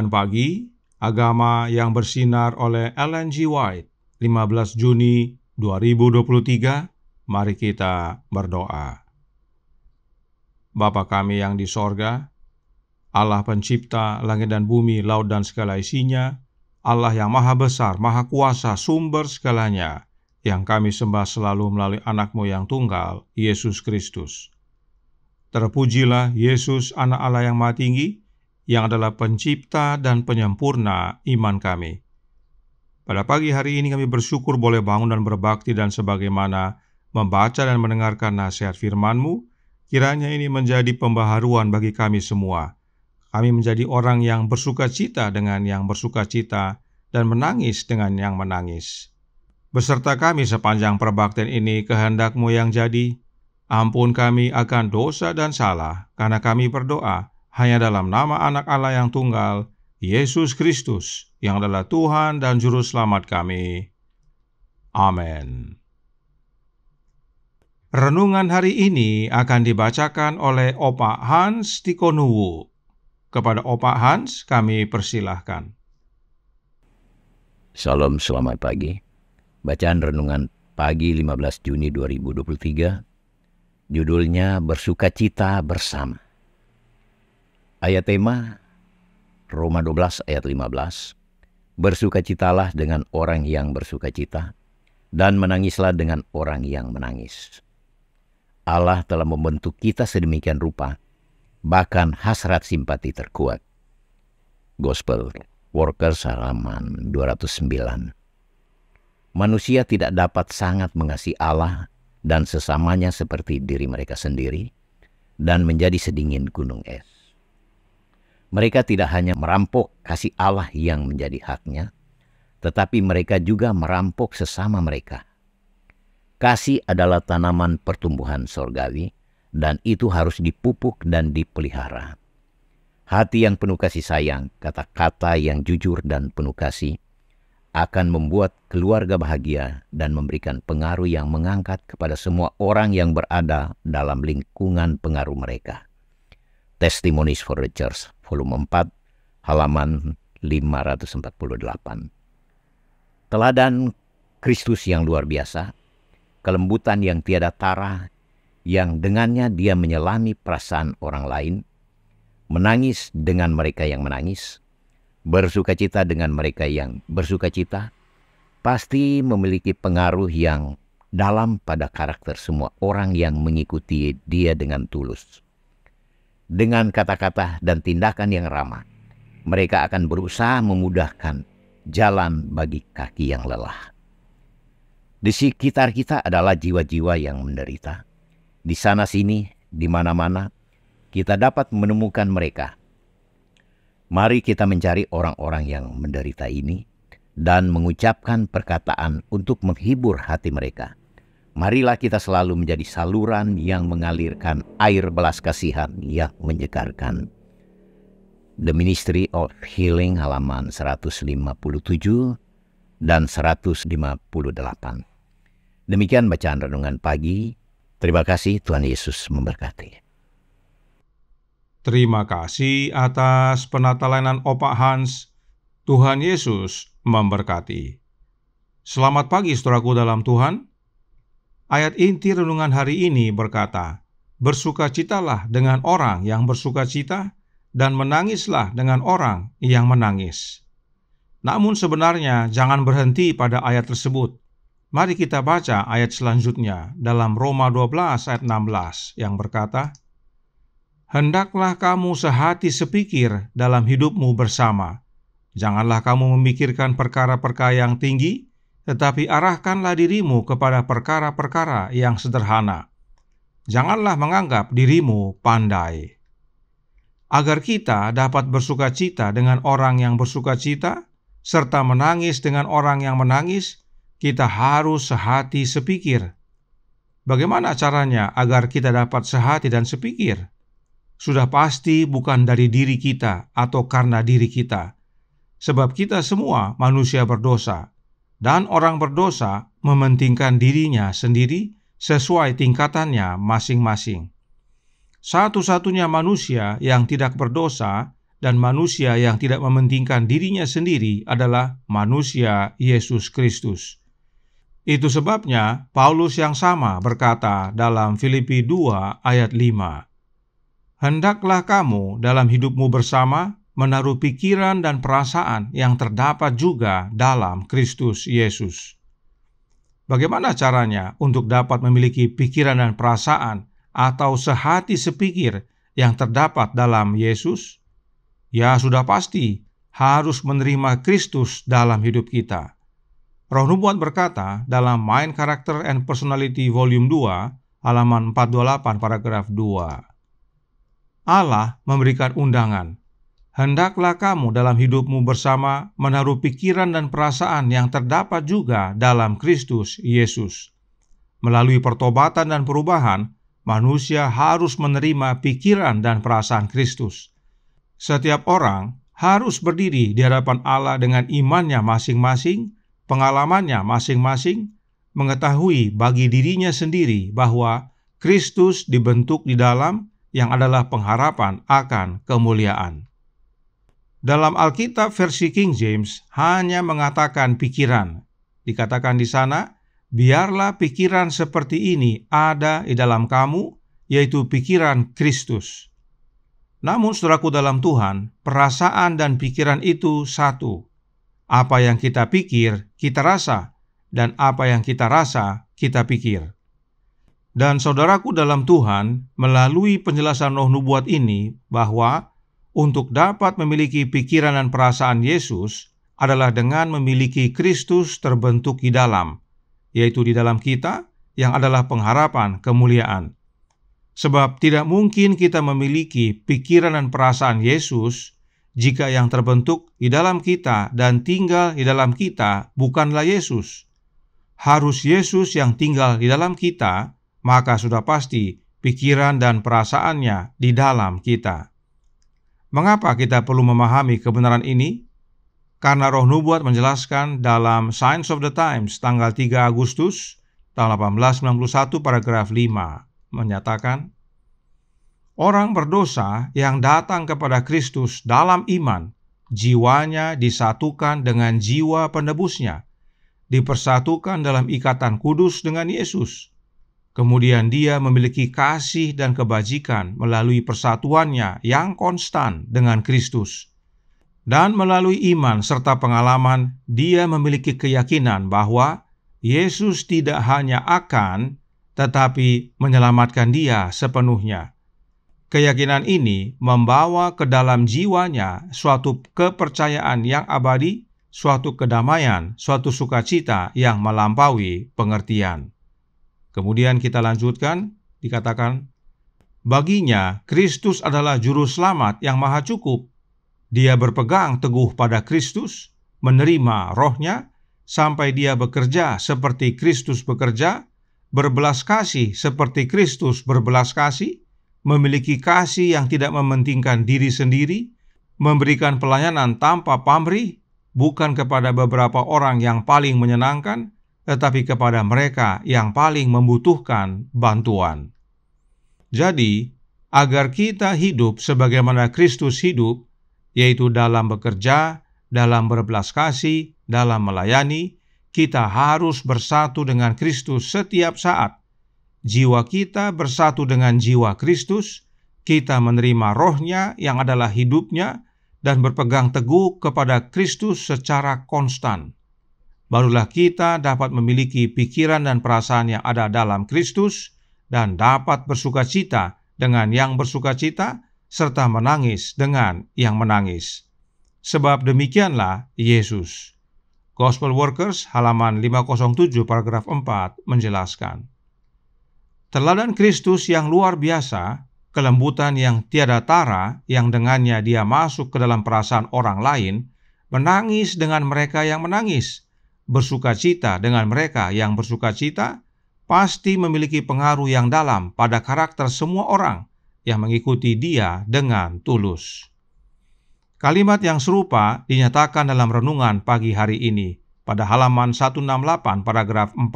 Renungan Pagi Agama yang bersinar oleh Ellen G. White 15 Juni 2023 Mari kita berdoa Bapa kami yang di sorga Allah pencipta langit dan bumi, laut dan segala isinya Allah yang maha besar, maha kuasa, sumber segalanya yang kami sembah selalu melalui anakmu yang tunggal, Yesus Kristus. Terpujilah Yesus, anak Allah yang maha tinggi, yang adalah pencipta dan penyempurna iman kami. Pada pagi hari ini kami bersyukur boleh bangun dan berbakti dan sebagaimana membaca dan mendengarkan nasihat firman-Mu, kiranya ini menjadi pembaharuan bagi kami semua. Kami menjadi orang yang bersuka cita dengan yang bersuka cita dan menangis dengan yang menangis. Beserta kami sepanjang perbaktian ini kehendak-Mu yang jadi, ampun kami akan dosa dan salah, karena kami berdoa hanya dalam nama anak Allah yang tunggal, Yesus Kristus, yang adalah Tuhan dan Juru Selamat kami. Amin. Renungan hari ini akan dibacakan oleh Opa Hans Tikonuwu. Kepada Opa Hans kami persilahkan. Salam selamat pagi. Bacaan renungan pagi 15 Juni 2023. Judulnya Cita Bersama. Ayat tema Roma 12 ayat 15. Bersukacitalah dengan orang yang bersukacita dan menangislah dengan orang yang menangis. Allah telah membentuk kita sedemikian rupa, bahkan hasrat simpati terkuat. Gospel Workers halaman 209. Manusia tidak dapat sangat mengasihi Allah dan sesamanya seperti diri mereka sendiri dan menjadi sedingin gunung es. Mereka tidak hanya merampok kasih Allah yang menjadi haknya, tetapi mereka juga merampok sesama mereka. Kasih adalah tanaman pertumbuhan sorgawi, dan itu harus dipupuk dan dipelihara. Hati yang penuh kasih sayang, kata-kata yang jujur dan penuh kasih, akan membuat keluarga bahagia dan memberikan pengaruh yang mengangkat kepada semua orang yang berada dalam lingkungan pengaruh mereka. Testimonies for the Church, volume 4, halaman 548. Teladan Kristus yang luar biasa, kelembutan yang tiada tara, yang dengannya dia menyelami perasaan orang lain, menangis dengan mereka yang menangis, bersuka cita dengan mereka yang bersuka cita, pasti memiliki pengaruh yang dalam pada karakter semua orang yang mengikuti dia dengan tulus dengan kata-kata dan tindakan yang ramah. Mereka akan berusaha memudahkan jalan bagi kaki yang lelah. Di sekitar kita adalah jiwa-jiwa yang menderita. Di sana-sini, di mana-mana, kita dapat menemukan mereka. Mari kita mencari orang-orang yang menderita ini dan mengucapkan perkataan untuk menghibur hati mereka. Marilah kita selalu menjadi saluran yang mengalirkan air belas kasihan yang menyegarkan. The Ministry of Healing halaman 157 dan 158. Demikian bacaan renungan pagi. Terima kasih Tuhan Yesus memberkati. Terima kasih atas penatalanan Opak Hans. Tuhan Yesus memberkati. Selamat pagi saudaraku dalam Tuhan. Ayat inti renungan hari ini berkata, Bersukacitalah dengan orang yang bersukacita dan menangislah dengan orang yang menangis. Namun sebenarnya jangan berhenti pada ayat tersebut. Mari kita baca ayat selanjutnya dalam Roma 12 ayat 16 yang berkata, Hendaklah kamu sehati sepikir dalam hidupmu bersama. Janganlah kamu memikirkan perkara-perkara yang tinggi, tetapi arahkanlah dirimu kepada perkara-perkara yang sederhana. Janganlah menganggap dirimu pandai. Agar kita dapat bersuka cita dengan orang yang bersuka cita, serta menangis dengan orang yang menangis, kita harus sehati sepikir. Bagaimana caranya agar kita dapat sehati dan sepikir? Sudah pasti bukan dari diri kita atau karena diri kita, sebab kita semua manusia berdosa dan orang berdosa mementingkan dirinya sendiri sesuai tingkatannya masing-masing. Satu-satunya manusia yang tidak berdosa dan manusia yang tidak mementingkan dirinya sendiri adalah manusia Yesus Kristus. Itu sebabnya Paulus yang sama berkata dalam Filipi 2 ayat 5, Hendaklah kamu dalam hidupmu bersama menaruh pikiran dan perasaan yang terdapat juga dalam Kristus Yesus. Bagaimana caranya untuk dapat memiliki pikiran dan perasaan atau sehati sepikir yang terdapat dalam Yesus? Ya, sudah pasti harus menerima Kristus dalam hidup kita. Roh Nubuat berkata dalam Mind Character and Personality Volume 2, halaman 428 paragraf 2. Allah memberikan undangan Hendaklah kamu dalam hidupmu bersama menaruh pikiran dan perasaan yang terdapat juga dalam Kristus Yesus. Melalui pertobatan dan perubahan, manusia harus menerima pikiran dan perasaan Kristus. Setiap orang harus berdiri di hadapan Allah dengan imannya masing-masing, pengalamannya masing-masing, mengetahui bagi dirinya sendiri bahwa Kristus dibentuk di dalam yang adalah pengharapan akan kemuliaan. Dalam Alkitab versi King James hanya mengatakan pikiran. Dikatakan di sana, biarlah pikiran seperti ini ada di dalam kamu, yaitu pikiran Kristus. Namun saudaraku dalam Tuhan, perasaan dan pikiran itu satu. Apa yang kita pikir, kita rasa, dan apa yang kita rasa, kita pikir. Dan saudaraku dalam Tuhan, melalui penjelasan roh nubuat ini bahwa untuk dapat memiliki pikiran dan perasaan Yesus adalah dengan memiliki Kristus terbentuk di dalam, yaitu di dalam kita yang adalah pengharapan kemuliaan. Sebab tidak mungkin kita memiliki pikiran dan perasaan Yesus jika yang terbentuk di dalam kita dan tinggal di dalam kita bukanlah Yesus. Harus Yesus yang tinggal di dalam kita, maka sudah pasti pikiran dan perasaannya di dalam kita. Mengapa kita perlu memahami kebenaran ini? Karena roh nubuat menjelaskan dalam Signs of the Times tanggal 3 Agustus tahun 1891 paragraf 5 menyatakan Orang berdosa yang datang kepada Kristus dalam iman, jiwanya disatukan dengan jiwa penebusnya, dipersatukan dalam ikatan kudus dengan Yesus, Kemudian dia memiliki kasih dan kebajikan melalui persatuannya yang konstan dengan Kristus. Dan melalui iman serta pengalaman, dia memiliki keyakinan bahwa Yesus tidak hanya akan, tetapi menyelamatkan dia sepenuhnya. Keyakinan ini membawa ke dalam jiwanya suatu kepercayaan yang abadi, suatu kedamaian, suatu sukacita yang melampaui pengertian. Kemudian kita lanjutkan, dikatakan, Baginya, Kristus adalah juru selamat yang maha cukup. Dia berpegang teguh pada Kristus, menerima rohnya, sampai dia bekerja seperti Kristus bekerja, berbelas kasih seperti Kristus berbelas kasih, memiliki kasih yang tidak mementingkan diri sendiri, memberikan pelayanan tanpa pamrih, bukan kepada beberapa orang yang paling menyenangkan, tetapi kepada mereka yang paling membutuhkan bantuan. Jadi, agar kita hidup sebagaimana Kristus hidup, yaitu dalam bekerja, dalam berbelas kasih, dalam melayani, kita harus bersatu dengan Kristus setiap saat. Jiwa kita bersatu dengan jiwa Kristus, kita menerima rohnya yang adalah hidupnya, dan berpegang teguh kepada Kristus secara konstan barulah kita dapat memiliki pikiran dan perasaan yang ada dalam Kristus dan dapat bersuka cita dengan yang bersuka cita serta menangis dengan yang menangis. Sebab demikianlah Yesus. Gospel Workers halaman 507 paragraf 4 menjelaskan. Teladan Kristus yang luar biasa, kelembutan yang tiada tara yang dengannya dia masuk ke dalam perasaan orang lain, menangis dengan mereka yang menangis, bersukacita dengan mereka yang bersukacita pasti memiliki pengaruh yang dalam pada karakter semua orang yang mengikuti dia dengan tulus. Kalimat yang serupa dinyatakan dalam renungan pagi hari ini pada halaman 168 paragraf 4.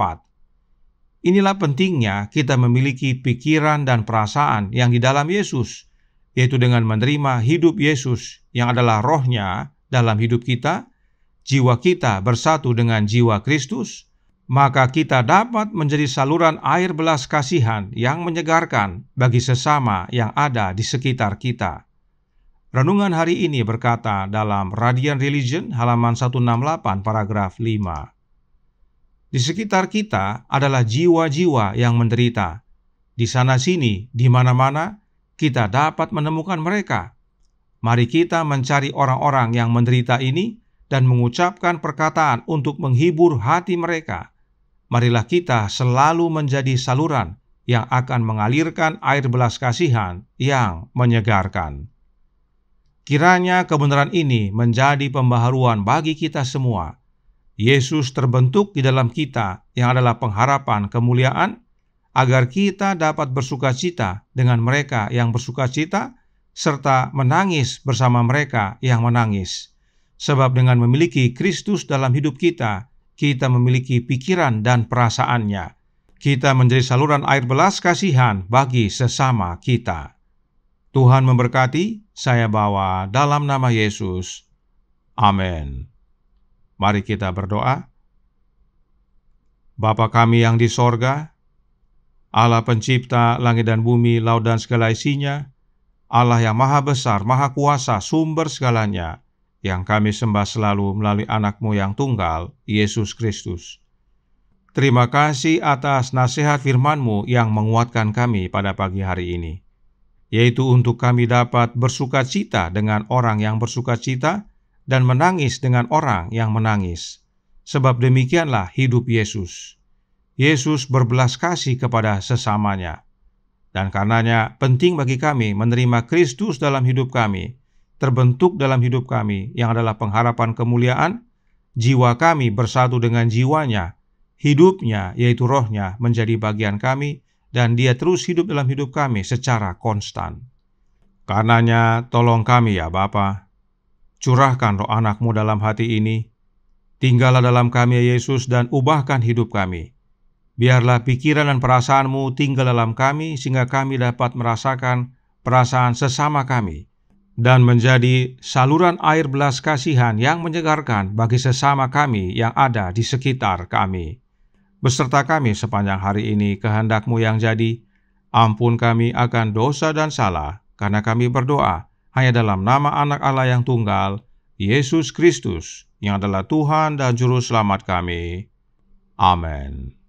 Inilah pentingnya kita memiliki pikiran dan perasaan yang di dalam Yesus, yaitu dengan menerima hidup Yesus yang adalah rohnya dalam hidup kita, jiwa kita bersatu dengan jiwa Kristus, maka kita dapat menjadi saluran air belas kasihan yang menyegarkan bagi sesama yang ada di sekitar kita. Renungan hari ini berkata dalam Radian Religion halaman 168 paragraf 5. Di sekitar kita adalah jiwa-jiwa yang menderita. Di sana-sini, di mana-mana, kita dapat menemukan mereka. Mari kita mencari orang-orang yang menderita ini dan mengucapkan perkataan untuk menghibur hati mereka, marilah kita selalu menjadi saluran yang akan mengalirkan air belas kasihan yang menyegarkan. Kiranya kebenaran ini menjadi pembaharuan bagi kita semua. Yesus terbentuk di dalam kita yang adalah pengharapan kemuliaan agar kita dapat bersuka cita dengan mereka yang bersuka cita serta menangis bersama mereka yang menangis Sebab dengan memiliki Kristus dalam hidup kita, kita memiliki pikiran dan perasaannya. Kita menjadi saluran air belas kasihan bagi sesama kita. Tuhan memberkati, saya bawa dalam nama Yesus. Amin. Mari kita berdoa. Bapa kami yang di sorga, Allah pencipta langit dan bumi, laut dan segala isinya, Allah yang maha besar, maha kuasa, sumber segalanya, yang kami sembah selalu melalui anakmu yang tunggal, Yesus Kristus. Terima kasih atas nasihat firmanmu yang menguatkan kami pada pagi hari ini, yaitu untuk kami dapat bersuka cita dengan orang yang bersuka cita dan menangis dengan orang yang menangis. Sebab demikianlah hidup Yesus. Yesus berbelas kasih kepada sesamanya. Dan karenanya penting bagi kami menerima Kristus dalam hidup kami, terbentuk dalam hidup kami, yang adalah pengharapan kemuliaan, jiwa kami bersatu dengan jiwanya, hidupnya, yaitu rohnya, menjadi bagian kami, dan dia terus hidup dalam hidup kami secara konstan. Karenanya, tolong kami ya Bapa, curahkan roh anakmu dalam hati ini, tinggallah dalam kami ya Yesus dan ubahkan hidup kami. Biarlah pikiran dan perasaanmu tinggal dalam kami sehingga kami dapat merasakan perasaan sesama kami, dan menjadi saluran air belas kasihan yang menyegarkan bagi sesama kami yang ada di sekitar kami. Beserta kami sepanjang hari ini kehendakmu yang jadi, ampun kami akan dosa dan salah, karena kami berdoa hanya dalam nama anak Allah yang tunggal, Yesus Kristus, yang adalah Tuhan dan Juru Selamat kami. Amin.